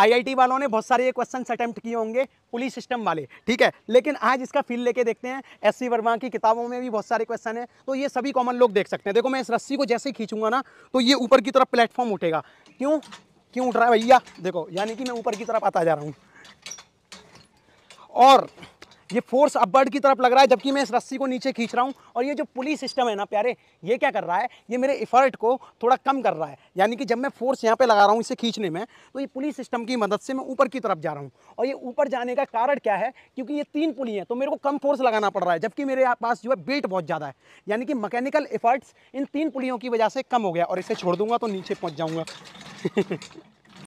IIT वालों ने बहुत सारे ये क्वेश्चन अटैम्प्ट किए होंगे पुलिस सिस्टम वाले ठीक है लेकिन आज इसका फील लेके देखते हैं एस वर्मा की किताबों में भी बहुत सारे क्वेश्चन हैं तो ये सभी कॉमन लोग देख सकते हैं देखो मैं इस रस्सी को जैसे ही खींचूंगा ना तो ये ऊपर की तरफ प्लेटफॉर्म उठेगा क्यों क्यों उठ रहा है भैया देखो यानी कि मैं ऊपर की तरफ आता जा रहा हूँ और ये फोर्स अपवर्ड की तरफ लग रहा है जबकि मैं इस रस्सी को नीचे खींच रहा हूँ और ये जो पुली सिस्टम है ना प्यारे ये क्या कर रहा है ये मेरे इफर्ट को थोड़ा कम कर रहा है यानी कि जब मैं फोर्स यहाँ पर लगा रहा हूँ इसे खींचने में तो ये पुली सिस्टम की मदद से मैं ऊपर की तरफ जा रहा हूँ और ये ऊपर जाने का कारण क्या है क्योंकि ये तीन पुली हैं तो मेरे को कम फोर्स लगाना पड़ रहा है जबकि मेरे पास जो है वेट बहुत ज़्यादा है यानी कि मकैनिकल इफर्ट्स इन तीन पुलियों की वजह से कम हो गया और इसे छोड़ दूंगा तो नीचे पहुँच जाऊँगा